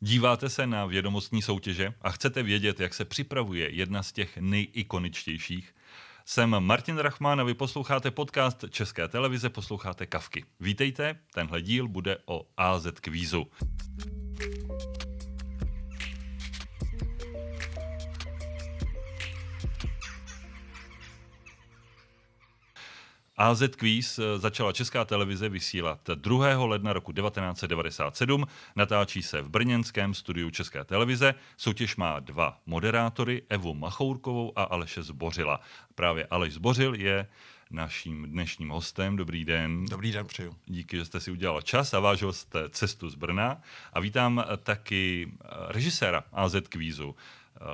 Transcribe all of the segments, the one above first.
Díváte se na vědomostní soutěže a chcete vědět, jak se připravuje jedna z těch nejikoničtějších? Jsem Martin Rachman a vy posloucháte podcast České televize, posloucháte Kavky. Vítejte, tenhle díl bude o AZ kvízu. AZ Quiz eh, začala Česká televize vysílat 2. ledna roku 1997. Natáčí se v brněnském studiu České televize. Soutěž má dva moderátory, Evu Machourkovou a Aleše Zbořila. Právě Aleš Zbořil je naším dnešním hostem. Dobrý den. Dobrý den přeju. Díky, že jste si udělal čas a vážil jste cestu z Brna. A vítám eh, taky eh, režiséra AZ Kvízu,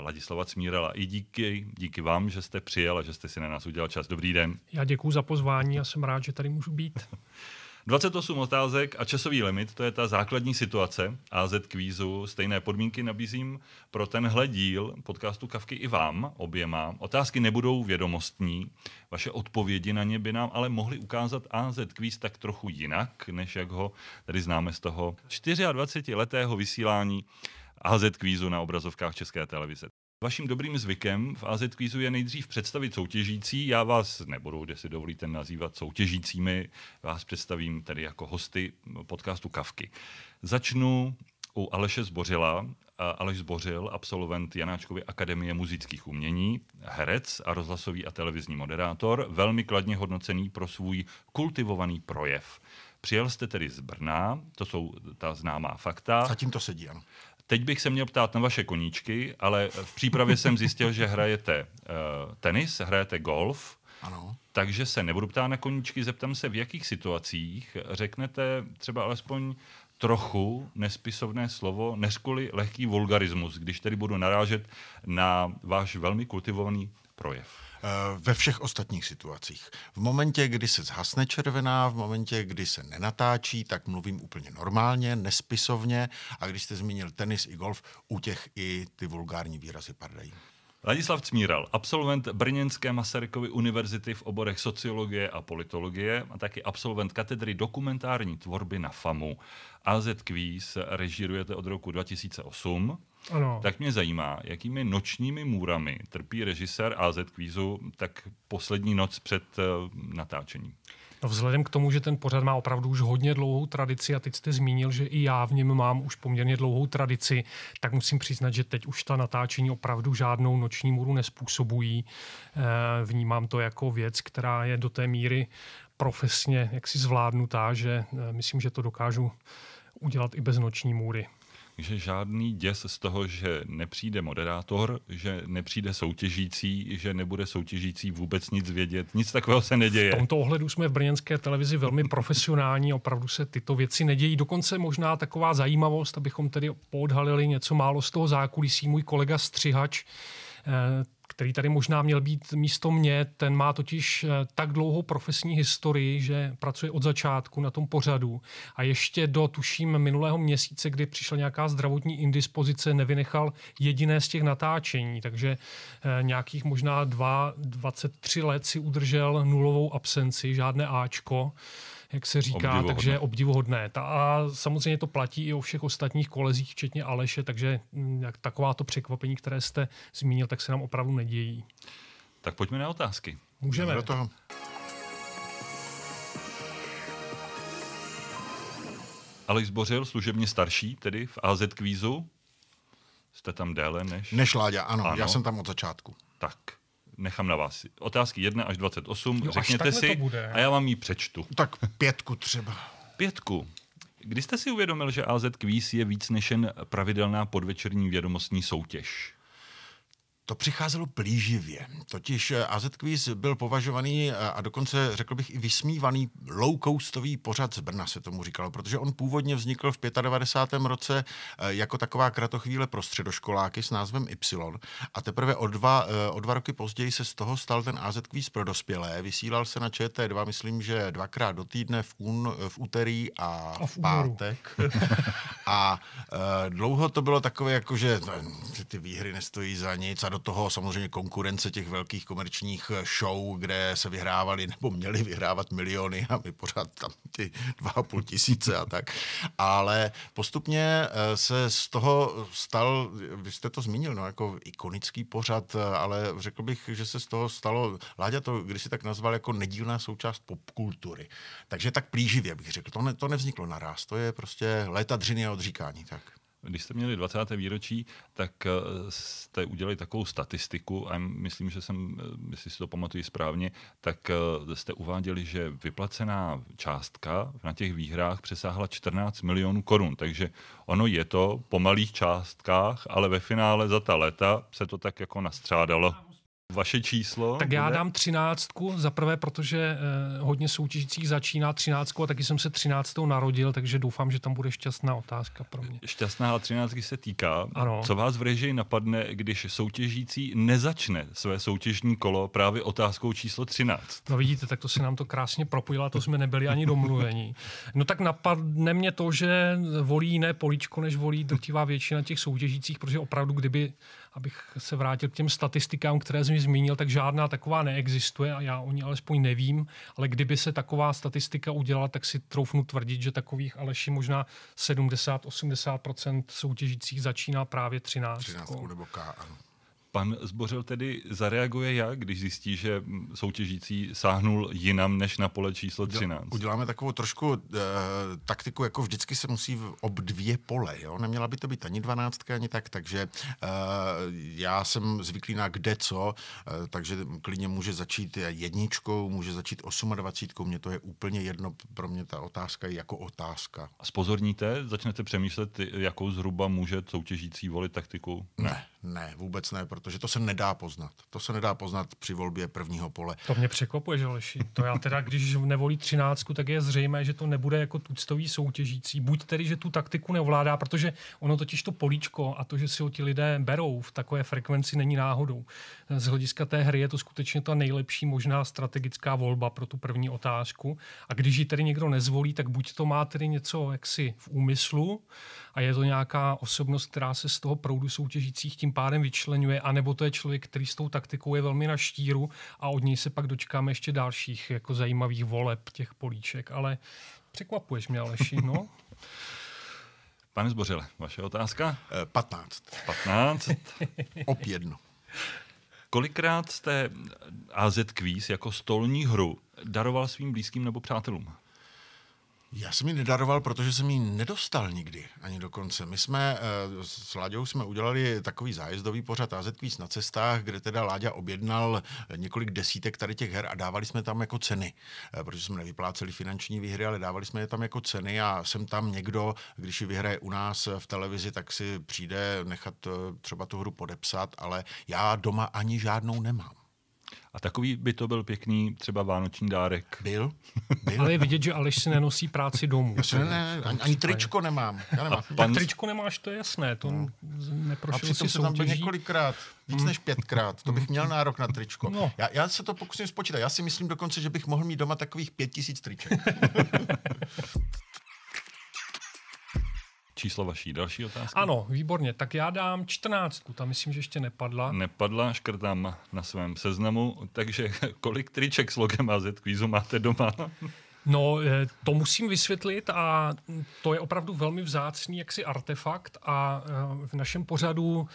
Ladislava Cmírala. I díky, díky vám, že jste přijel a že jste si na nás udělal čas. Dobrý den. Já děkuji za pozvání a jsem rád, že tady můžu být. 28 otázek a časový limit, to je ta základní situace AZ kvízu. Stejné podmínky nabízím pro tenhle díl podcastu Kavky i vám, oběma. Otázky nebudou vědomostní, vaše odpovědi na ně by nám ale mohly ukázat AZ kvíz tak trochu jinak, než jak ho tady známe z toho 24-letého vysílání AZ kvízu na obrazovkách České televize. Vaším dobrým zvykem v AZ kvízu je nejdřív představit soutěžící. Já vás nebudu, si dovolíte nazývat soutěžícími, vás představím tedy jako hosty podcastu Kavky. Začnu u Aleše Zbořila. Aleš Zbořil, absolvent Janáčkovy akademie muzických umění, herec a rozhlasový a televizní moderátor, velmi kladně hodnocený pro svůj kultivovaný projev. Přijel jste tedy z Brna, to jsou ta známá fakta. Zatím to sedí, ano. Teď bych se měl ptát na vaše koníčky, ale v přípravě jsem zjistil, že hrajete uh, tenis, hrajete golf. Ano. Takže se nebudu ptát na koníčky, zeptám se, v jakých situacích řeknete třeba alespoň trochu nespisovné slovo, kvůli lehký vulgarismus, když tedy budu narážet na váš velmi kultivovaný projev? Eh, ve všech ostatních situacích. V momentě, kdy se zhasne červená, v momentě, kdy se nenatáčí, tak mluvím úplně normálně, nespisovně. A když jste zmínil tenis i golf, u těch i ty vulgární výrazy padají. Ladislav Cmíral, absolvent Brněnské Masarykovy univerzity v oborech sociologie a politologie a taky absolvent katedry dokumentární tvorby na FAMu. AZ Quiz režírujete od roku 2008. Ano. Tak mě zajímá, jakými nočními můrami trpí režisér AZ Kvízu tak poslední noc před eh, natáčením. No vzhledem k tomu, že ten pořad má opravdu už hodně dlouhou tradici a teď jste zmínil, že i já v něm mám už poměrně dlouhou tradici, tak musím přiznat, že teď už ta natáčení opravdu žádnou noční můru nespůsobují. Eh, vnímám to jako věc, která je do té míry profesně jaksi zvládnutá, že eh, myslím, že to dokážu udělat i bez noční můry. Takže žádný děs z toho, že nepřijde moderátor, že nepřijde soutěžící, že nebude soutěžící vůbec nic vědět, nic takového se neděje. V tomto ohledu jsme v brněnské televizi velmi profesionální, opravdu se tyto věci nedějí. Dokonce možná taková zajímavost, abychom tedy poodhalili něco málo z toho zákulisí. Můj kolega Střihač Eh, který tady možná měl být místo mě, ten má totiž eh, tak dlouhou profesní historii, že pracuje od začátku na tom pořadu a ještě do, tuším, minulého měsíce, kdy přišla nějaká zdravotní indispozice, nevynechal jediné z těch natáčení, takže eh, nějakých možná 2, 23 let si udržel nulovou absenci, žádné Ačko jak se říká, obdivuhodné. takže obdivuhodné. Ta, a samozřejmě to platí i o všech ostatních kolezích, včetně Aleše, takže mm, jak takováto překvapení, které jste zmínil, tak se nám opravdu nedějí. Tak pojďme na otázky. Můžeme. Do toho. Alex Bořil, služebně starší, tedy v AZ kvízu. Jste tam déle než... Než Láďa, ano, ano. Já jsem tam od začátku. Tak nechám na vás. Otázky 1 až 28, jo, řekněte až si a já vám ji přečtu. Tak pětku třeba. Pětku. Kdy jste si uvědomil, že AZ Quiz je víc než jen pravidelná podvečerní vědomostní soutěž? To přicházelo plíživě. Totiž eh, AZ Quiz byl považovaný eh, a dokonce, řekl bych, i vysmívaný low-coastový pořad z Brna se tomu říkalo, protože on původně vznikl v 95. roce eh, jako taková kratochvíle pro středoškoláky s názvem Y a teprve o dva, o dva roky později se z toho stal ten AZ Quiz pro dospělé. Vysílal se na ČT2, myslím, že dvakrát do týdne v, un, v úterý a v, v pátek. A e, dlouho to bylo takové, jako že ty výhry nestojí za nic a do toho samozřejmě konkurence těch velkých komerčních e, show, kde se vyhrávali nebo měli vyhrávat miliony a my pořád tam ty dva a půl tisíce a tak. Ale postupně e, se z toho stal, vy jste to zmínil, no, jako ikonický pořad, e, ale řekl bych, že se z toho stalo, Láďa to když si tak nazval jako nedílná součást popkultury. Takže tak plíživě bych řekl, to, ne, to nevzniklo naraz, to je prostě léta dřiny a odříkání. Tak. Když jste měli 20. výročí, tak eh, jste udělali takovou statistiku a myslím, že jsem, eh, jestli si to pamatuju správně, tak eh, jste uváděli, že vyplacená částka na těch výhrách přesáhla 14 milionů korun. Takže ono je to po malých částkách, ale ve finále za ta léta se to tak jako nastřádalo. Vaše číslo? Tak bude? já dám třináctku, za prvé, protože eh, hodně soutěžících začíná třináctku a taky jsem se třináctou narodil, takže doufám, že tam bude šťastná otázka pro mě. Šťastná třináctky se týká, ano. co vás v režii napadne, když soutěžící nezačne své soutěžní kolo právě otázkou číslo 13? No vidíte, tak to se nám to krásně propojilo, to jsme nebyli ani domluvení. No tak napadne mě to, že volí jiné políčko, než volí drtivá většina těch soutěžících, protože opravdu, kdyby, abych se vrátil k těm statistikám, které jsme zmínil, tak žádná taková neexistuje a já o ní alespoň nevím, ale kdyby se taková statistika udělala, tak si troufnu tvrdit, že takových Aleši možná 70-80% soutěžících začíná právě 13. 13 nebo K, ano. Pan Zbořil tedy zareaguje jak, když zjistí, že soutěžící sáhnul jinam než na pole číslo 13? Uděláme takovou trošku uh, taktiku, jako vždycky se musí ob dvě pole. Jo? Neměla by to být ani dvanáctka, ani tak, takže uh, já jsem zvyklý na kde co, uh, takže klidně může začít jedničkou, může začít 28, mě to je úplně jedno, pro mě ta otázka je jako otázka. A spozorníte, začnete přemýšlet, jakou zhruba může soutěžící volit taktiku? Ne. ne. Ne, vůbec ne, protože to se nedá poznat. To se nedá poznat při volbě prvního pole. To mě překvapuje, že Leši. To já teda, když nevolí třináctku, tak je zřejmé, že to nebude jako tuctový soutěžící. Buď tedy, že tu taktiku neovládá, protože ono totiž to políčko a to, že si ho ti lidé berou v takové frekvenci, není náhodou. Z hlediska té hry je to skutečně ta nejlepší možná strategická volba pro tu první otázku. A když ji tedy někdo nezvolí, tak buď to má tedy něco jaksi v úmyslu a je to nějaká osobnost, která se z toho proudu soutěžících tím pádem vyčlenuje, anebo to je člověk, který s tou taktikou je velmi na štíru a od něj se pak dočkáme ještě dalších jako zajímavých voleb těch políček, ale překvapuješ mě Aleši, no. Pane Zbořile, vaše otázka? 15. 15. Opět jedno. Kolikrát jste AZ Quiz jako stolní hru daroval svým blízkým nebo přátelům? Já jsem ji nedaroval, protože jsem ji nedostal nikdy, ani dokonce. My jsme eh, s Láďou jsme udělali takový zájezdový pořad AZ Quiz na cestách, kde teda Láďa objednal eh, několik desítek tady těch her a dávali jsme tam jako ceny, eh, protože jsme nevypláceli finanční výhry, ale dávali jsme je tam jako ceny a jsem tam někdo, když ji vyhraje u nás v televizi, tak si přijde nechat třeba tu hru podepsat, ale já doma ani žádnou nemám. A takový by to byl pěkný třeba vánoční dárek. Byl? byl. Ale je vidět, že Aleš si nenosí práci domů. ne, ne, ani, ani tričko nemám. Já nemám. pan... Tak tričko nemáš, to je jasné. To no. neprošel A přitom jsem tam byl několikrát, víc mm. než pětkrát. To bych měl nárok na tričko. No. Já, já se to pokusím spočítat. Já si myslím dokonce, že bych mohl mít doma takových pět tisíc triček. číslo vaší další otázky? Ano, výborně. Tak já dám čtrnáctku, tam myslím, že ještě nepadla. Nepadla, škrtám na svém seznamu. Takže kolik triček s logem AZ kvízu máte doma? No, eh, to musím vysvětlit a to je opravdu velmi vzácný jaksi artefakt a eh, v našem pořadu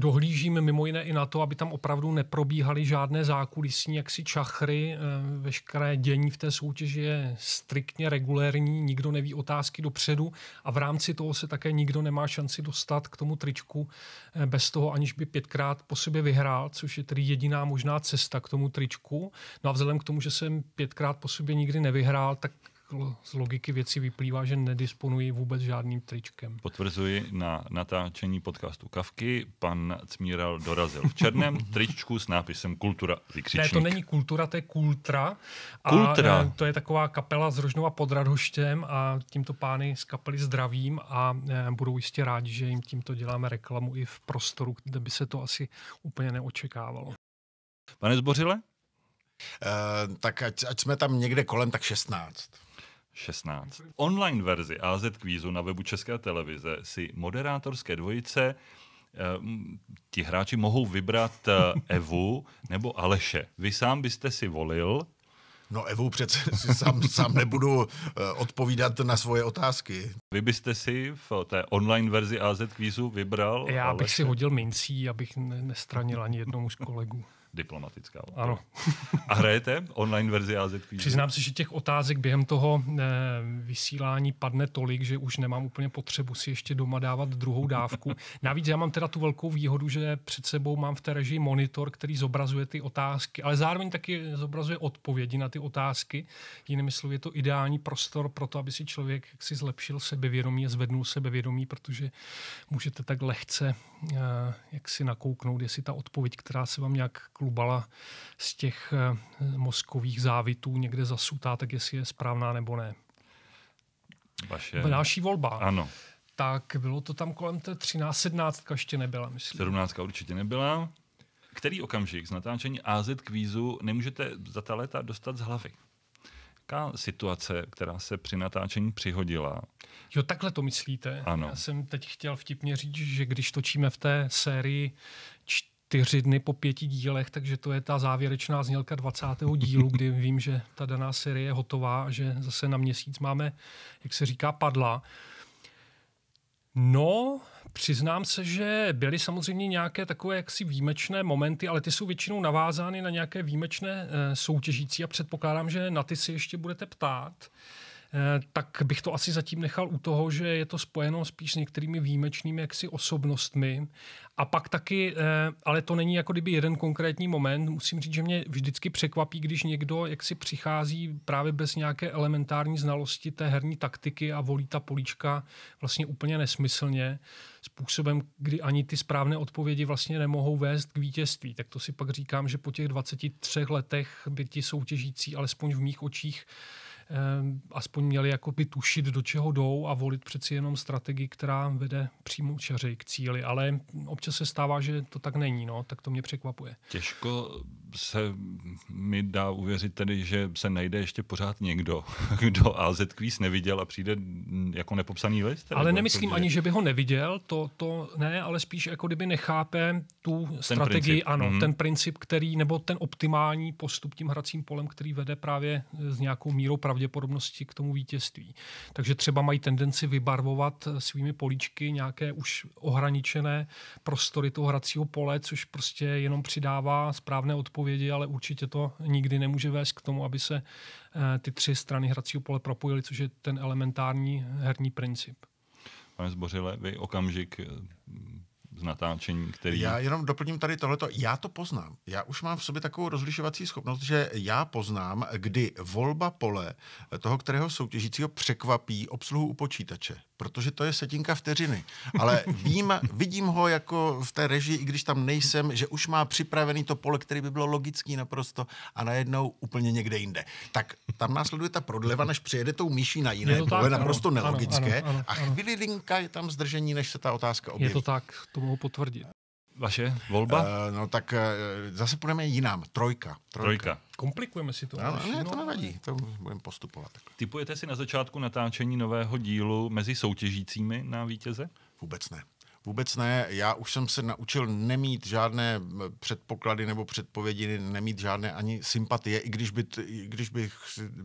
dohlížíme mimo jiné i na to, aby tam opravdu neprobíhaly žádné zákulisní jaksi čachry. Eh, veškeré dění v té soutěži je striktně regulérní, nikdo neví otázky dopředu a v rámci toho se také nikdo nemá šanci dostat k tomu tričku eh, bez toho, aniž by pětkrát po sobě vyhrál, což je tedy jediná možná cesta k tomu tričku. No a vzhledem k tomu, že jsem pětkrát po sobě nikdy nevyhrál, tak jako z logiky věci vyplývá, že nedisponuji vůbec žádným tričkem. Potvrzuji na natáčení podcastu Kavky, pan Cmíral dorazil v černém tričku s nápisem Kultura vykřičník. Ne, to není kultura, to je kultra. A kultra. Eh, to je taková kapela z Rožnova pod Radhoštěm a tímto pány z kapely zdravím a eh, budou jistě rádi, že jim tímto děláme reklamu i v prostoru, kde by se to asi úplně neočekávalo. Pane Zbořile? Uh, tak ať, ať jsme tam někde kolem, tak 16. 16. Online verzi AZ kvízu na webu České televize si moderátorské dvojice eh, ti hráči mohou vybrat eh, Evu nebo Aleše. Vy sám byste si volil No Evu přece si sám, sám nebudu eh, odpovídat na svoje otázky. Vy byste si v té online verzi AZ kvízu vybral? Já bych Aleše. si hodil mincí, abych nestranil ani jednomu z kolegů diplomatická Otázka. Ano. a hrajete online verzi AZ Quiz? Přiznám se, že těch otázek během toho e, vysílání padne tolik, že už nemám úplně potřebu si ještě doma dávat druhou dávku. Navíc já mám teda tu velkou výhodu, že před sebou mám v té režii monitor, který zobrazuje ty otázky, ale zároveň taky zobrazuje odpovědi na ty otázky. Jinými slovy, je to ideální prostor pro to, aby si člověk si zlepšil sebevědomí a zvednul sebevědomí, protože můžete tak lehce e, jak si nakouknout, jestli ta odpověď, která se vám nějak chlubala z těch eh, mozkových závitů někde zasutá, tak jestli je správná nebo ne. Vaše... Další volba. Ano. Tak bylo to tam kolem té 13, 17 ještě nebyla, myslím. 17 určitě nebyla. Který okamžik z natáčení AZ kvízu nemůžete za ta léta dostat z hlavy? Jaká situace, která se při natáčení přihodila? Jo, takhle to myslíte. Ano. Já jsem teď chtěl vtipně říct, že když točíme v té sérii čtyři dny po pěti dílech, takže to je ta závěrečná znělka 20. dílu, kdy vím, že ta daná série je hotová že zase na měsíc máme, jak se říká, padla. No, přiznám se, že byly samozřejmě nějaké takové jaksi výjimečné momenty, ale ty jsou většinou navázány na nějaké výjimečné e, soutěžící a předpokládám, že na ty si ještě budete ptát. E, Eh, tak bych to asi zatím nechal u toho, že je to spojeno spíš s některými výjimečnými jaksi osobnostmi. A pak taky, eh, ale to není jako kdyby jeden konkrétní moment, musím říct, že mě vždycky překvapí, když někdo jaksi přichází právě bez nějaké elementární znalosti té herní taktiky a volí ta políčka vlastně úplně nesmyslně, způsobem, kdy ani ty správné odpovědi vlastně nemohou vést k vítězství. Tak to si pak říkám, že po těch 23 letech by ti soutěžící, alespoň v mých očích, Ehm, aspoň měli by tušit, do čeho jdou a volit přeci jenom strategii, která vede přímo čařej k cíli. Ale občas se stává, že to tak není, no, tak to mě překvapuje. Těžko se mi dá uvěřit tedy, že se najde ještě pořád někdo, kdo AZ Quiz neviděl a přijde jako nepopsaný list. Ale nemyslím to, ani, že by ho neviděl, to, to ne, ale spíš jako kdyby nechápe tu ten strategii, princip. ano, mm-hmm. ten princip, který, nebo ten optimální postup tím hracím polem, který vede právě s nějakou mírou pravděpodobnosti k tomu vítězství. Takže třeba mají tendenci vybarvovat svými políčky nějaké už ohraničené prostory toho hracího pole, což prostě jenom přidává správné odpovědi odpovědi, ale určitě to nikdy nemůže vést k tomu, aby se eh, ty tři strany hracího pole propojily, což je ten elementární herní princip. Pane Zbořile, vy okamžik eh, z natáčení, který... Já jenom doplním tady tohleto. Já to poznám. Já už mám v sobě takovou rozlišovací schopnost, že já poznám, kdy volba pole toho, kterého soutěžícího překvapí obsluhu u počítače. Protože to je setinka vteřiny. Ale vím, vidím ho jako v té režii, i když tam nejsem, že už má připravený to pole, který by bylo logický naprosto a najednou úplně někde jinde. Tak tam následuje ta prodleva, než přijede tou myší na jiné pole, naprosto ano, nelogické. Ano, ano, ano, a linka je tam zdržení, než se ta otázka objeví. Je to tak, tomu mohu potvrdit. Vaše volba? Uh, no tak uh, zase půjdeme jinam. Trojka. Trojka. Trojka. Komplikujeme si to. No, ale ne, to nevadí, to budeme postupovat. Tak. Typujete si na začátku natáčení nového dílu mezi soutěžícími na vítěze? Vůbec ne. Vůbec ne, já už jsem se naučil nemít žádné předpoklady nebo předpovědi, nemít žádné ani sympatie, i když, by, i když bych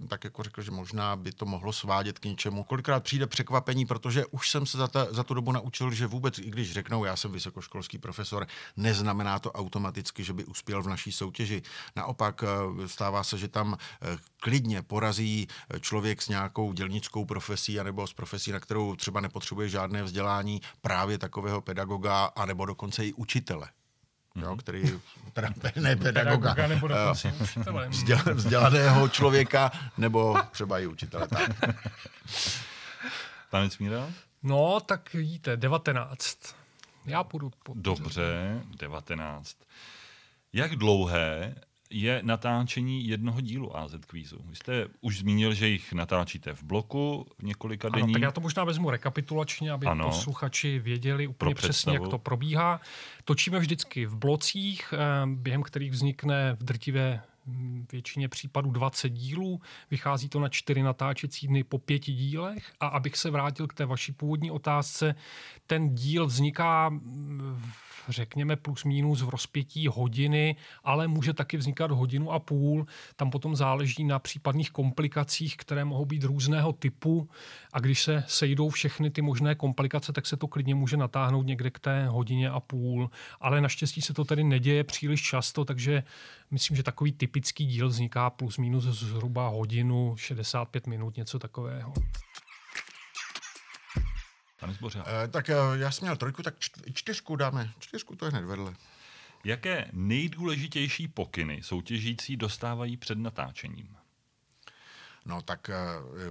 tak jako řekl, že možná by to mohlo svádět k něčemu. Kolikrát přijde překvapení, protože už jsem se za, ta, za tu dobu naučil, že vůbec, i když řeknou, já jsem vysokoškolský profesor, neznamená to automaticky, že by uspěl v naší soutěži. Naopak e, stává se, že tam e, klidně porazí eh, člověk s nějakou dělnickou profesí anebo s profesí, na kterou třeba nepotřebuje žádné vzdělání právě takového pedagoga anebo dokonce i učitele. Jo, mhm. který teda, ne pedagoga, pedagoga nebo eh, vzděl, vzdělaného člověka nebo třeba i učitele. Tak. Pane Cmíra? No, tak vidíte, 19. Já půjdu po... Dobře, 19. Jak dlouhé je natáčení jednoho dílu AZ Quizu. Vy jste už zmínil, že jich natáčíte v bloku několika dní. Ano, tak já to možná vezmu rekapitulačně, aby ano. posluchači věděli úplně přesně, jak to probíhá. Točíme vždycky v blocích, eh, během kterých vznikne v drtivé většině případů 20 dílů, vychází to na čtyři natáčecí dny po pěti dílech a abych se vrátil k té vaší původní otázce, ten díl vzniká mm, řekněme plus minus v rozpětí hodiny, ale může taky vznikat hodinu a půl, tam potom záleží na případných komplikacích, které mohou být různého typu a když se sejdou všechny ty možné komplikace, tak se to klidně může natáhnout někde k té hodině a půl, ale naštěstí se to tady neděje příliš často, takže myslím, že takový typ typický díl vzniká plus minus zhruba hodinu, 65 minut, něco takového. Pane Zbořil. Eh, tak eh, já jsem měl trojku, tak čtyřku dáme. Čtyřku to je hned vedle. Jaké nejdůležitější pokyny soutěžící dostávají před natáčením? No tak eh,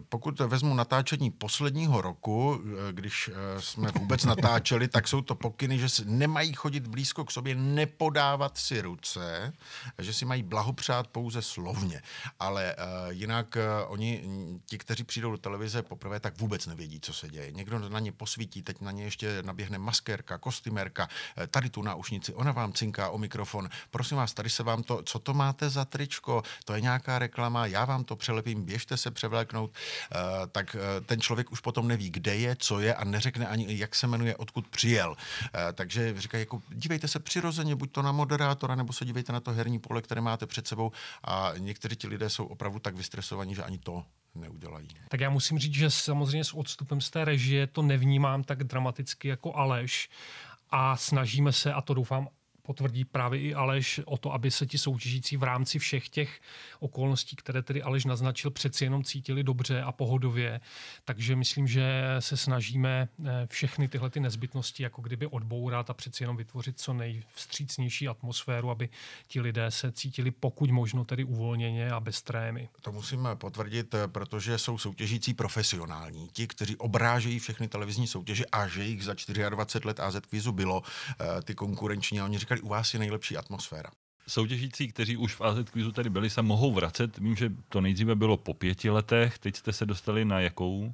pokud vezmu natáčení posledního roku, eh, když eh, jsme vůbec natáčeli, tak jsou to pokyny, že si nemají chodit blízko k sobě, nepodávat si ruce, že si mají blahopřát pouze slovně. Ale jinak oni, ti, kteří přijdou do televize poprvé, tak vůbec nevědí, co se děje. Někdo na ně posvítí, teď na ně ještě naběhne maskérka, kostymerka, tady tu na ušnici, ona vám cinká o mikrofon. Prosím vás, tady se vám to, co to máte za tričko, to je nějaká reklama, já vám to přelepím běž běžte se převléknout, eh, tak eh, ten člověk už potom neví, kde je, co je a neřekne ani, jak se jmenuje, odkud přijel. Eh, takže říká, jako dívejte se přirozeně, buď to na moderátora, nebo se dívejte na to herní pole, které máte před sebou a někteří ti lidé jsou opravdu tak vystresovaní, že ani to neudělají. Tak já musím říct, že samozřejmě s odstupem z té režie to nevnímám tak dramaticky jako Aleš a snažíme se, a to doufám potvrdí právě i Aleš o to, aby se ti soutěžící v rámci všech těch okolností, které tedy Aleš naznačil, přeci jenom cítili dobře a pohodově. Takže myslím, že se snažíme eh, všechny tyhle ty nezbytnosti jako kdyby odbourat a přeci jenom vytvořit co nejvstřícnější atmosféru, aby ti lidé se cítili pokud možno tedy uvolněně a bez trémy. To musím potvrdit, eh, protože jsou soutěžící profesionální, ti, kteří obrážejí všechny televizní soutěže a že jich za 24 let AZ Quizu bylo, eh, ty konkurenční, a oni říkají, říkali, u vás je nejlepší atmosféra. Soutěžící, kteří už v AZ Quizu tady byli, se mohou vracet. Vím, že to nejdříve bylo po pěti letech, teď jste se dostali na jakou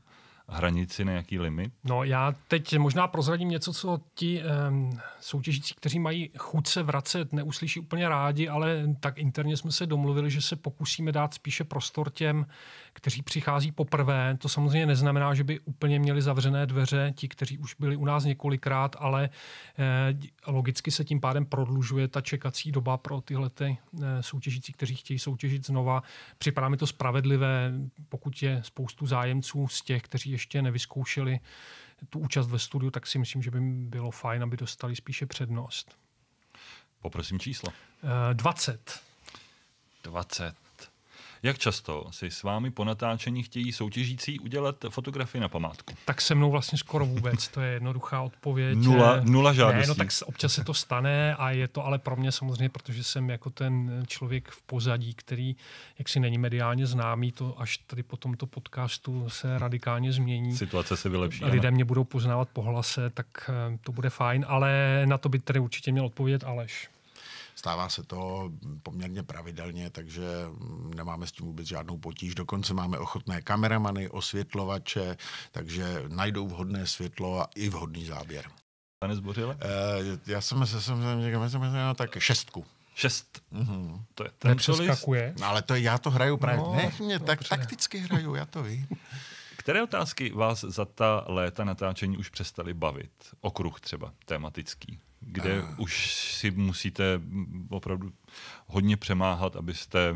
hranici, nějaký limit? No já teď možná prozradím něco, co ti um, soutěžící, kteří mají chuť se vracet, neuslyší úplně rádi, ale tak interně jsme se domluvili, že se pokusíme dát spíše prostor těm, kteří přichází poprvé. To samozřejmě neznamená, že by úplně měli zavřené dveře ti, kteří už byli u nás několikrát, ale eh, logicky se tím pádem prodlužuje ta čekací doba pro tyhle ty, eh, soutěžící, kteří chtějí soutěžit znova. Připadá mi to spravedlivé, pokud je spoustu zájemců z těch, kteří ještě nevyzkoušeli tu účast ve studiu, tak si myslím, že by bylo fajn, aby dostali spíše přednost. Poprosím číslo. 20. Eh, 20. Jak často si s vámi po natáčení chtějí soutěžící udělat fotografii na památku? Tak se mnou vlastně skoro vůbec, to je jednoduchá odpověď. Nula, nula žádostí. Ne, no tak občas se to stane a je to ale pro mě samozřejmě, protože jsem jako ten člověk v pozadí, který jaksi není mediálně známý, to až tady po tomto podcastu se radikálně změní. Situace se vylepší. Lidé ano. mě budou poznávat po hlase, tak eh, to bude fajn, ale na to by tedy určitě měl odpovědět Aleš. Stává se to poměrně pravidelně, takže nemáme s tím vůbec žádnou potíž. Dokonce máme ochotné kameramany, osvětlovače, takže najdou vhodné světlo a i vhodný záběr. Pane Zbořile? E, já jsem se jsem, jsem, jsem, tak šestku. Šest. Mm-hmm. To je ten, co přeskakuje. No, ale to já to hraju právě. No, Nech mě, tak dobře. takticky hraju, já to vím. Které otázky vás za ta léta natáčení už přestaly bavit? Okruh třeba, tematický kde uh. už si musíte opravdu hodně přemáhat, abyste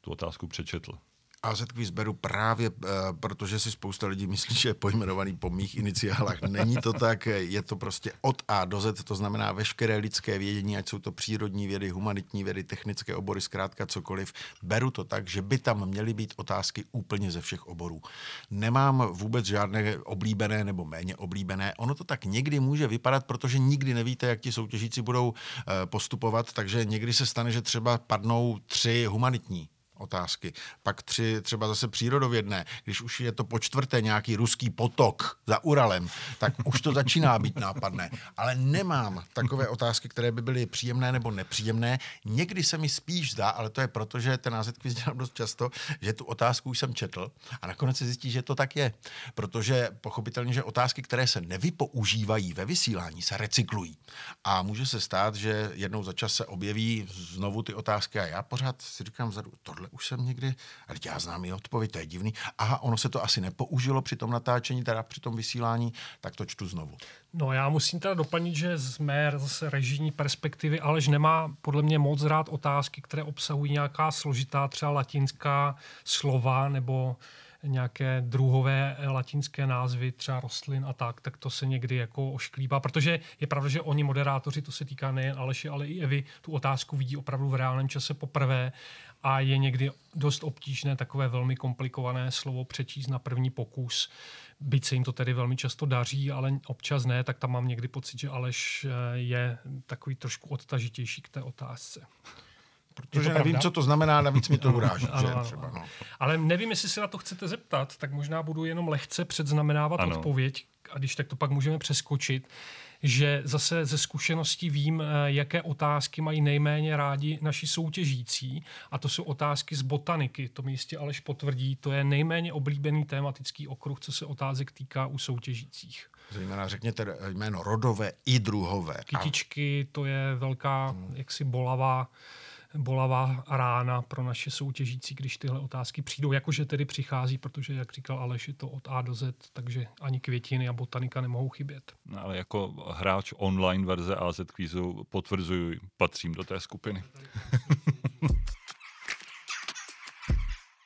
tu otázku přečetl. AZ Quiz beru právě, eh, protože si spousta lidí myslí, že je pojmenovaný po mých iniciálách. Není to tak, je to prostě od A do Z, to znamená veškeré lidské vědění, ať jsou to přírodní vědy, humanitní vědy, technické obory, zkrátka cokoliv. Beru to tak, že by tam měly být otázky úplně ze všech oborů. Nemám vůbec žádné oblíbené nebo méně oblíbené. Ono to tak někdy může vypadat, protože nikdy nevíte, jak ti soutěžící budou eh, postupovat, takže někdy se stane, že třeba padnou tři humanitní otázky. Pak tři třeba zase přírodovědné. Když už je to po čtvrté nějaký ruský potok za Uralem, tak už to začíná být nápadné. Ale nemám takové otázky, které by byly příjemné nebo nepříjemné. Někdy se mi spíš zdá, ale to je proto, že ten AZ quiz dělám dost často, že tu otázku už jsem četl a nakonec se zjistí, že to tak je. Protože pochopitelně, že otázky, které se nevypoužívají ve vysílání, se recyklují. A může se stát, že jednou za čas se objeví znovu ty otázky a já pořád si říkám, vzadu, tohle tohle už jsem někdy, ale já znám i odpověď, to je divný. Aha, ono se to asi nepoužilo při tom natáčení, teda při tom vysílání, tak to čtu znovu. No já musím teda doplnit, že z mé zase režijní perspektivy Alež nemá podle mě moc rád otázky, které obsahují nějaká složitá třeba latinská slova nebo nějaké druhové latinské názvy, třeba rostlin a tak, tak to se někdy jako ošklíbá, protože je pravda, že oni moderátoři, to se týká nejen Aleši, ale i Evy, tu otázku vidí opravdu v reálném čase poprvé a je někdy dost obtížné takové velmi komplikované slovo přečíst na první pokus. Byť se jim to tedy velmi často daří, ale občas ne, tak tam mám někdy pocit, že Aleš eh, je takový trošku odtažitější k té otázce protože nevím, pravda? co to znamená, navíc mi to uráží. ano, ano, třeba, no. Ale nevím, jestli se na to chcete zeptat, tak možná budu jenom lehce předznamenávat ano. odpověď, a když tak to pak můžeme přeskočit že zase ze zkušeností vím, eh, jaké otázky mají nejméně rádi naši soutěžící a to jsou otázky z botaniky, to mi jistě Aleš potvrdí, to je nejméně oblíbený tematický okruh, co se otázek týká u soutěžících. Zejména řekněte jméno rodové i druhové. Kytičky, to je velká hmm. jaksi bolavá bolavá rána pro naše soutěžící, když tyhle otázky přijdou, jakože tedy přichází, protože, jak říkal Aleš, je to od A do Z, takže ani květiny a botanika nemohou chybět. No, ale jako hráč online verze AZ kvízu potvrzuju, patřím do té skupiny.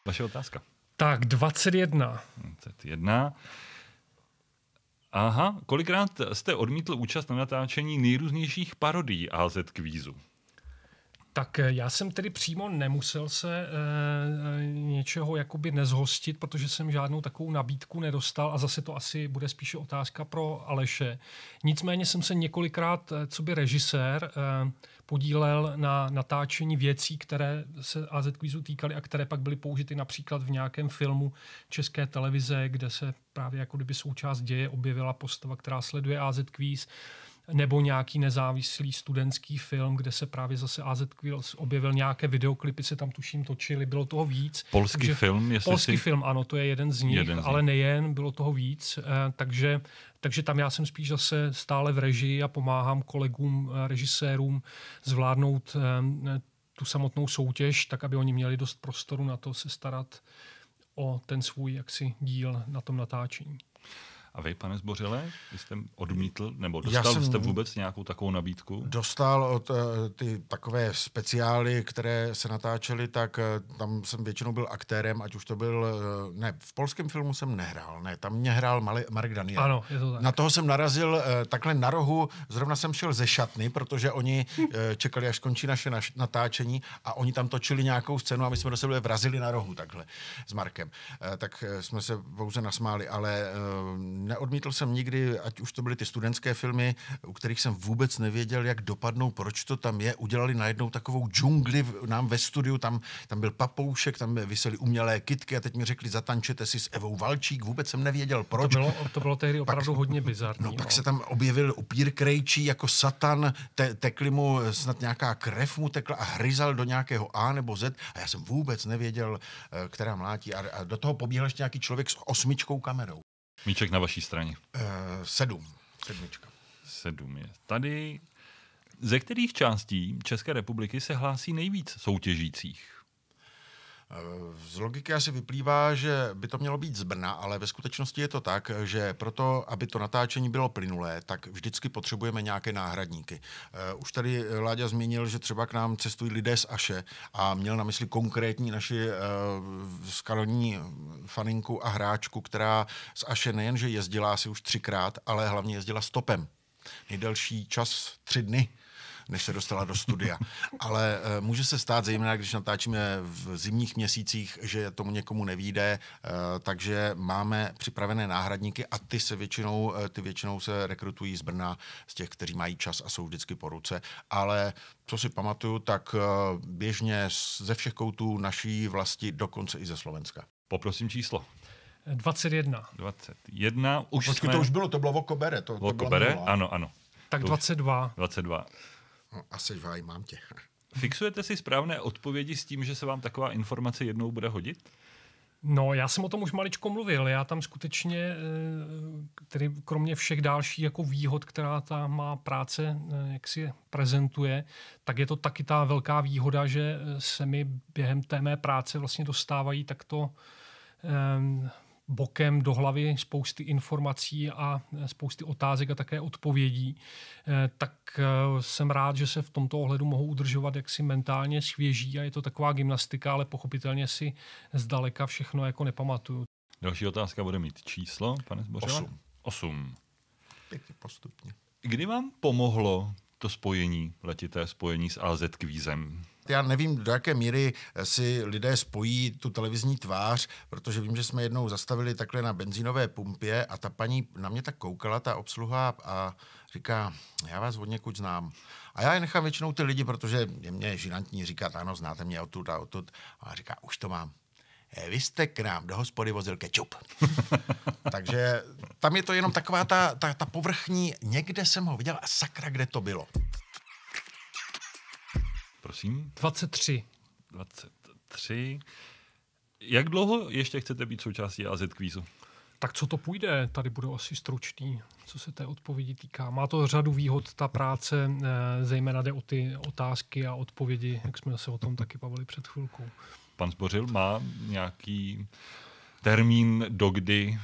Vaše otázka. Tak, 21. 21. Aha, kolikrát jste odmítl účast na natáčení nejrůznějších parodií AZ kvízu? Tak eh, já jsem tedy přímo nemusel se e, něčeho jakoby nezhostit, protože jsem žádnou takovou nabídku nedostal a zase to asi bude spíše otázka pro Aleše. Nicméně jsem se několikrát, eh, co by režisér, e, podílel na natáčení věcí, které se AZ Quizu týkaly a které pak byly použity například v nějakém filmu české televize, kde se právě jako kdyby součást děje objevila postava, která sleduje AZ Quiz nebo nějaký nezávislý studentský film, kde se právě zase AZ Quills objevil nějaké videoklipy, se tam tuším točili, bylo toho víc. Polský takže, film, jestli Polský si... film, ano, to je jeden z nich, jeden z nich. ale nejen, bylo toho víc, eh, takže takže tam já jsem spíš zase stále v režii a pomáhám kolegům, eh, režisérům zvládnout eh, tu samotnou soutěž, tak aby oni měli dost prostoru na to se starat o ten svůj jaksi díl na tom natáčení. A vy, pane Zbořile, vy jste odmítl, nebo dostal jste vůbec nějakou takovou nabídku? Dostal od eh, ty takové speciály, které se natáčely, tak eh, tam jsem většinou byl aktérem, ať už to byl, eh, ne, v polském filmu jsem nehrál, ne, tam mě hrál Mali, Mark Daniel. Ano, je to tak. Na toho jsem narazil takhle na rohu, zrovna jsem šel ze šatny, protože oni čekali, až skončí naše natáčení a oni tam točili nějakou scénu a my jsme do sebe vrazili na rohu takhle s Markem. Tak jsme se pouze nasmáli, ale neodmítl jsem nikdy, ať už to byly ty studentské filmy, u kterých jsem vůbec nevěděl, jak dopadnou, proč to tam je. Udělali najednou takovou džungli nám ve studiu, tam, tam byl papoušek, tam vysely umělé kitky a teď mi řekli, zatančete si s Evou Valčík, vůbec jsem nevěděl, proč. To bylo, to bylo tehdy opravdu pak, hodně bizarní. No, pak no. se tam objevil upír krejčí jako satan, te, tekli mu eh, snad nějaká krev mu tekla a hryzal do nějakého A nebo Z a já jsem vůbec nevěděl, eh, která mlátí a, a do toho pobíhal ještě nějaký člověk s osmičkou kamerou. Míček na vaší straně. Uh, sedm. Sedmička. Sedm je tady. Ze kterých částí České republiky se hlásí nejvíc soutěžících? Z logiky asi vyplývá, že by to mělo být z Brna, ale ve skutečnosti je to tak, že proto, aby to natáčení bylo plynulé, tak vždycky potřebujeme nějaké náhradníky. Eh, už tady Láďa zmínil, že třeba k nám cestují lidé z Aše a měl na mysli konkrétní naši eh, skalní faninku a hráčku, která z Aše nejenže jezdila asi už třikrát, ale hlavně jezdila stopem. Nejdelší čas tři dny než se dostala do studia. Ale eh, může se stát, zejména když natáčíme v zimních měsících, že tomu někomu nevíde, eh, takže máme připravené náhradníky a ty se většinou, eh, ty většinou se rekrutují z Brna, z těch, kteří mají čas a jsou vždycky po ruce. Ale co si pamatuju, tak běžně ze všech koutů naší vlasti, dokonce i ze Slovenska. Poprosím číslo. 21. 21. Už Počkej, jsme... to už bylo, to bylo Vokobere. To, Vokobere, to bylo ano, ano. Tak 22. 22. No, a seš v mám tě. Fixujete si správné odpovědi s tím, že se vám taková informace jednou bude hodit? No, já jsem o tom už maličko mluvil. Já tam skutečně, eh, tedy kromě všech dalších jako výhod, která ta má práce, eh, jak si je prezentuje, tak je to taky ta velká výhoda, že eh, se mi během té mé práce vlastně dostávají takto bokem do hlavy spousty informací a e, spousty otázek a také odpovědí, e, tak e, jsem rád, že se v tomto ohledu mohou udržovat jaksi mentálně svěží a je to taková gymnastika, ale pochopitelně si zdaleka všechno jako nepamatuju. Další otázka bude mít číslo, pane Zbořila? Osm. Osm. Pěkně postupně. Kdy vám pomohlo to spojení, letité spojení s AZ kvízem? já nevím, do jaké míry si lidé spojí tu televizní tvář, protože vím, že jsme jednou zastavili takhle na benzínové pumpě a ta paní na mě tak koukala, ta obsluha a říká, já vás od někud znám. A já je nechám většinou ty lidi, protože je mě žinantní říkat, ano, znáte mě odtud a odtud. A říká, už to mám e, vy jste k nám do hospody vozil kečup. Takže tam je to jenom taková ta, ta, ta povrchní, někde jsem ho viděl a sakra, kde to bylo. Prosím? 23. 23. Jak dlouho ještě chcete být součástí AZ kvízu? Tak co to půjde? Tady bude asi stručný, co se té odpovědi týká. Má to řadu výhod, ta práce, eh, zejména jde o ty otázky a odpovědi, jak jsme se o tom taky bavili před chvilkou. Pan Zbořil má nějaký termín, dokdy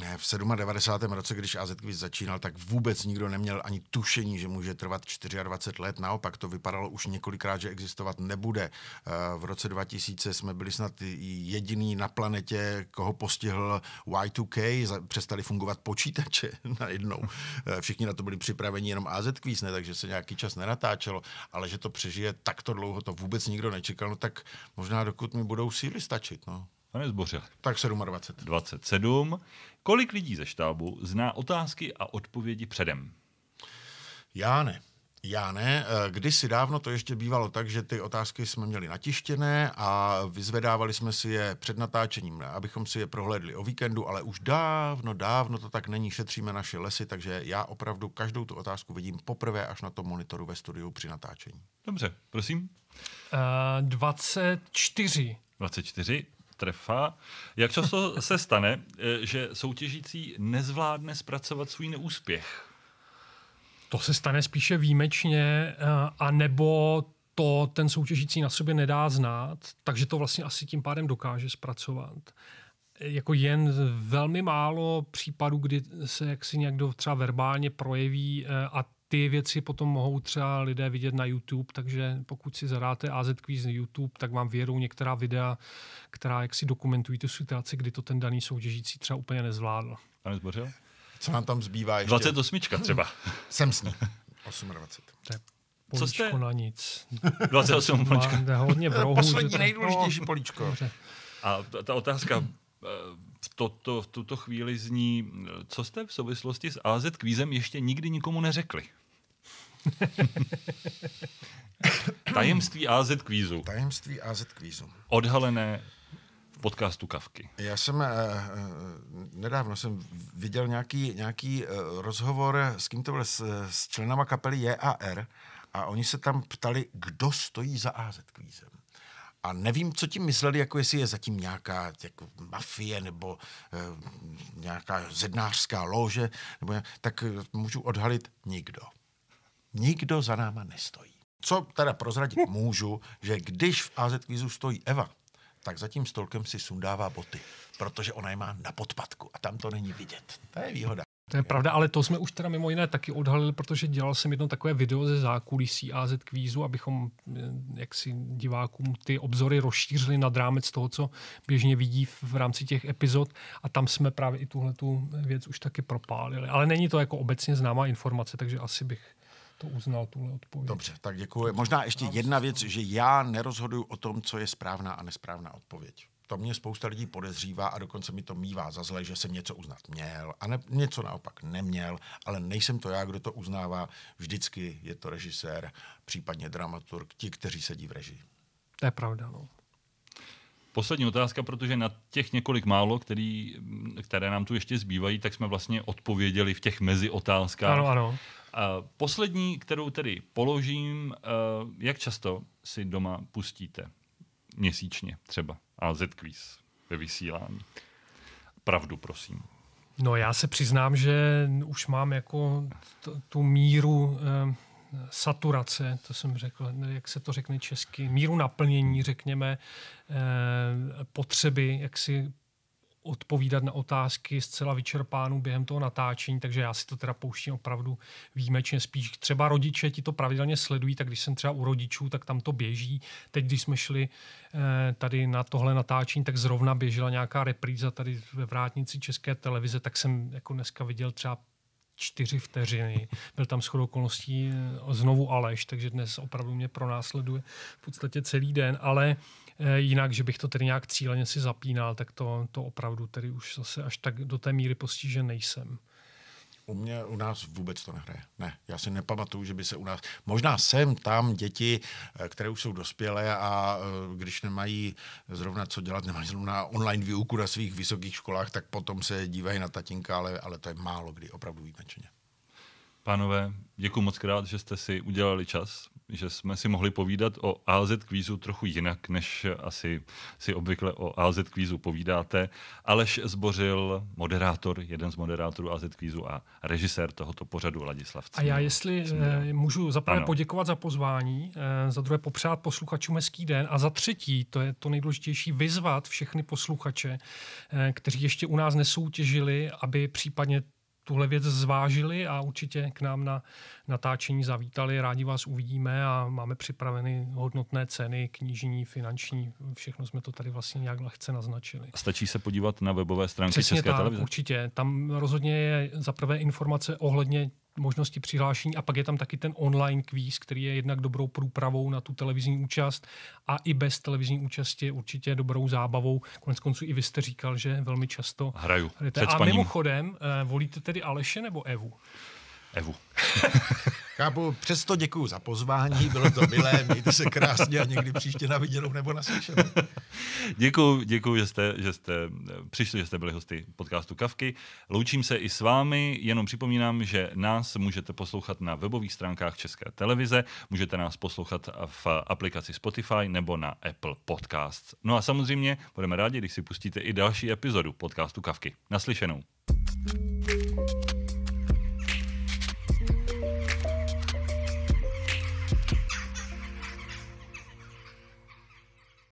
ne, v 97. roce, když AZ Quiz začínal, tak vůbec nikdo neměl ani tušení, že může trvat 24 let. Naopak to vypadalo už několikrát, že existovat nebude. Eh, v roce 2000 jsme byli snad jediný na planetě, koho postihl Y2K, přestali fungovat počítače najednou. Eh, všichni na to byli připraveni, jenom AZ Quiz, ne, takže se nějaký čas nenatáčelo, ale že to přežije takto dlouho, to vůbec nikdo nečekal, no tak možná dokud mi budou síly stačit. No. A nezbořili. Tak 27. 27. Kolik lidí ze štábu zná otázky a odpovědi předem? Já ne. Já ne. Eh, kdysi dávno to ještě bývalo tak, že ty otázky jsme měli natištěné a vyzvedávali jsme si je před natáčením, abychom si je prohlédli o víkendu, ale už dávno, dávno to tak není, šetříme naše lesy, takže já opravdu každou tu otázku vidím poprvé až na tom monitoru ve studiu při natáčení. Dobře, prosím. Uh, 24. 24 trefa. Jak často se stane, eh, že soutěžící nezvládne zpracovat svůj neúspěch? To se stane spíše výjimečně, eh, a nebo to ten soutěžící na sobě nedá znát, takže to vlastně asi tím pádem dokáže zpracovat eh, jako jen velmi málo případů, kdy se jaksi někdo třeba verbálně projeví a ty věci potom mohou třeba lidé vidět na YouTube, takže pokud si zadáte AZ Quiz na YouTube, tak vám věrou některá videa, která jak si dokumentují tu situaci, kdy to ten daný soutěžící třeba úplně nezvládl. A nezbořil? Co nám tam zbývá ještě? 28 třeba. Jsem s ní. 28. je Co jste? na nic. 28 políčka. hodně v rohu, Poslední nejdůležitější no, poličko. A ta, ta otázka, eh, v, toto, v tuto chvíli zní, co jste v souvislosti s AZ kvízem ještě nikdy nikomu neřekli. Tajemství AZ kvízu. Tajemství AZ kvízu. Odhalené v podcastu Kavky. Já jsem eh, eh, nedávno jsem viděl nějaký, nějaký eh, rozhovor s kým to byl, s, s členama kapely JAR a oni se tam ptali, kdo stojí za AZ kvízem. A nevím, co tím mysleli, jako jestli je zatím nějaká jako mafie nebo e, nějaká zednářská lože, nebo, tak eh, můžu odhalit nikdo. Nikdo za náma nestojí. Co teda prozradit můžu, že když v AZ Quizu stojí Eva, tak za tím stolkem si sundává boty, protože ona je má na podpadku a tam to není vidět. To je výhoda. To je pravda, ale to jsme už teda mimo jiné taky odhalili, protože dělal jsem jedno takové video ze zákulisí AZ kvízu, abychom eh, jaksi divákům ty obzory rozšířili nad rámec toho, co běžně vidí v rámci těch epizod a tam jsme právě i tuhle tu věc už taky propálili. Ale není to jako obecně známá informace, takže asi bych to uznal, tuhle odpověď. Dobře, tak děkuji. Možná ještě jedna věc, že já nerozhoduju o tom, co je správná a nesprávná odpověď to mě spousta lidí podezřívá a dokonce mi to mývá za zle, že jsem něco uznat měl a ne, něco naopak neměl, ale nejsem to já, kdo to uznává. Vždycky je to režisér, případně dramaturg, ti, kteří sedí v režii. To je pravda, no. Poslední otázka, protože na těch několik málo, který, které nám tu ještě zbývají, tak jsme vlastně odpověděli v těch mezi otázkách. Ano, ano. A poslední, kterou tedy položím, eh, jak často si doma pustíte měsíčně třeba. A Z-Quiz ve vysílání. Pravdu, prosím. No já se přiznám, že už mám jako t- tu míru eh, saturace, to jsem řekl, jak se to řekne česky, míru naplnění, řekněme, eh, potřeby, jak si odpovídat na otázky zcela vyčerpánu během toho natáčení, takže já si to teda pouštím opravdu výjimečně. Spíš třeba rodiče ti to pravidelně sledují, tak když jsem třeba u rodičů, tak tam to běží. Teď, když jsme šli eh, tady na tohle natáčení, tak zrovna běžela nějaká repríza tady ve vrátnici České televize, tak jsem jako dneska viděl třeba čtyři vteřiny. Byl tam shodou okolností eh, znovu Aleš, takže dnes opravdu mě pronásleduje v podstatě celý den, ale Eh, jinak, že bych to tedy nějak cíleně si zapínal, tak to, to opravdu tedy už zase až tak do té míry postižen nejsem. U mě, u nás vůbec to nehraje. Ne, já si nepamatuju, že by se u nás... Možná sem tam děti, eh, které už jsou dospělé a eh, když nemají zrovna co dělat, nemají zrovna online výuku na svých vysokých školách, tak potom se dívají na tatínka, ale, ale to je málo kdy, opravdu výjimečně. Pánové, děkuji moc krát, že jste si udělali čas že jsme si mohli povídat o AZ kvízu trochu jinak, než asi si obvykle o AZ kvízu povídáte. Aleš Zbořil, moderátor, jeden z moderátorů AZ kvízu a režisér tohoto pořadu Ladislav Cmír. A já jestli eh, Cmír. můžu za prvé poděkovat za pozvání, eh, za druhé popřát posluchačům hezký den a za třetí, to je to nejdůležitější, vyzvat všechny posluchače, eh, kteří ještě u nás nesoutěžili, aby případně tuhle věc zvážili a určitě k nám na natáčení zavítali. Rádi vás uvidíme a máme připraveny hodnotné ceny, knižní, finanční, všechno jsme to tady vlastně nějak lehce naznačili. Stačí se podívat na webové stránky Přesně České tak, televize? Určitě, tam rozhodně je zaprvé informace ohledně možnosti přihlášení a pak je tam taky ten online kvíz, který je jednak dobrou průpravou na tu televizní účast a i bez televizní účasti je určitě dobrou zábavou. Konec konců i vy jste říkal, že velmi často hraju. Hrajete. A mimochodem, eh, volíte tedy Aleše nebo Evu? Evu. Chápu, přesto děkuji za pozvání, bylo to milé, mějte se krásně a někdy příště na viděnou nebo na slyšenou. děkuji, děkuji, že jste, že jste eh, přišli, že jste byli hosty podcastu Kavky. Loučím se i s vámi, jenom připomínám, že nás můžete poslouchat na webových stránkách České televize, můžete nás poslouchat v aplikaci Spotify nebo na Apple Podcasts. No a samozřejmě budeme rádi, když si pustíte i další epizodu podcastu Kavky. Naslyšenou. thank you